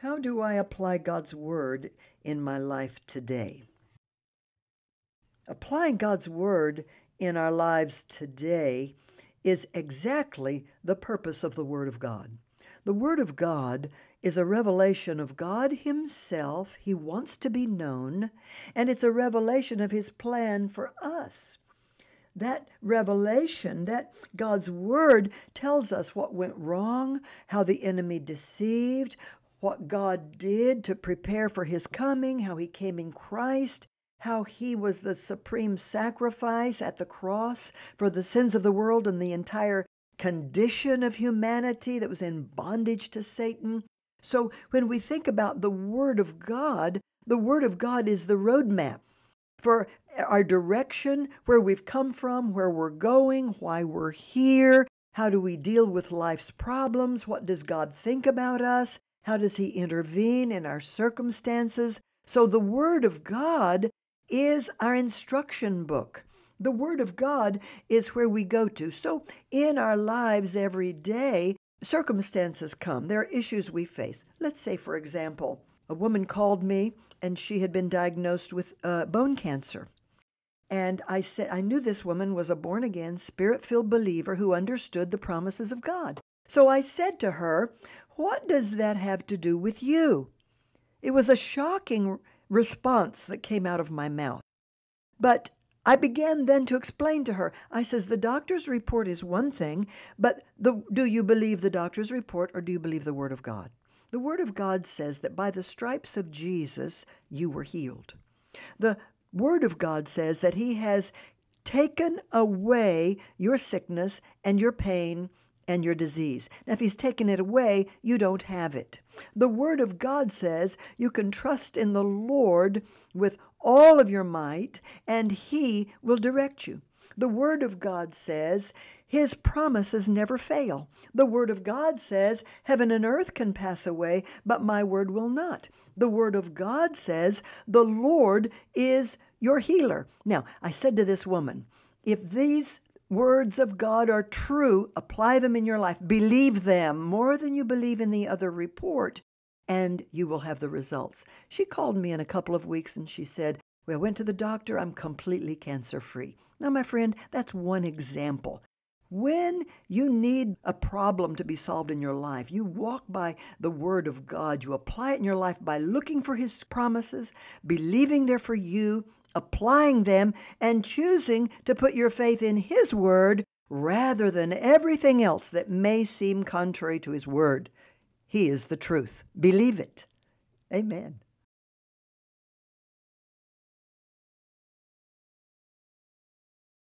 How do I apply God's Word in my life today? Applying God's Word in our lives today is exactly the purpose of the Word of God. The Word of God is a revelation of God Himself. He wants to be known, and it's a revelation of His plan for us. That revelation, that God's Word tells us what went wrong, how the enemy deceived, what God did to prepare for his coming, how he came in Christ, how he was the supreme sacrifice at the cross for the sins of the world and the entire condition of humanity that was in bondage to Satan. So when we think about the Word of God, the Word of God is the roadmap for our direction, where we've come from, where we're going, why we're here. How do we deal with life's problems? What does God think about us? How does He intervene in our circumstances? So the Word of God is our instruction book. The Word of God is where we go to. So in our lives every day, circumstances come. There are issues we face. Let's say, for example, a woman called me and she had been diagnosed with uh, bone cancer. And I said, I knew this woman was a born again, spirit filled believer who understood the promises of God. So I said to her, What does that have to do with you? It was a shocking response that came out of my mouth. But I began then to explain to her. I says, the doctor's report is one thing, but the, do you believe the doctor's report or do you believe the Word of God? The Word of God says that by the stripes of Jesus, you were healed. The Word of God says that He has taken away your sickness and your pain and your disease. Now, if He's taken it away, you don't have it. The Word of God says you can trust in the Lord with all of your might, and He will direct you. The Word of God says His promises never fail. The Word of God says heaven and earth can pass away, but my Word will not. The Word of God says the Lord is your healer. Now, I said to this woman, if these words of God are true, apply them in your life, believe them more than you believe in the other report, and you will have the results. She called me in a couple of weeks and she said, Well, I went to the doctor, I'm completely cancer free. Now, my friend, that's one example. When you need a problem to be solved in your life, you walk by the Word of God. You apply it in your life by looking for His promises, believing they're for you, applying them, and choosing to put your faith in His Word rather than everything else that may seem contrary to His Word. He is the truth. Believe it. Amen.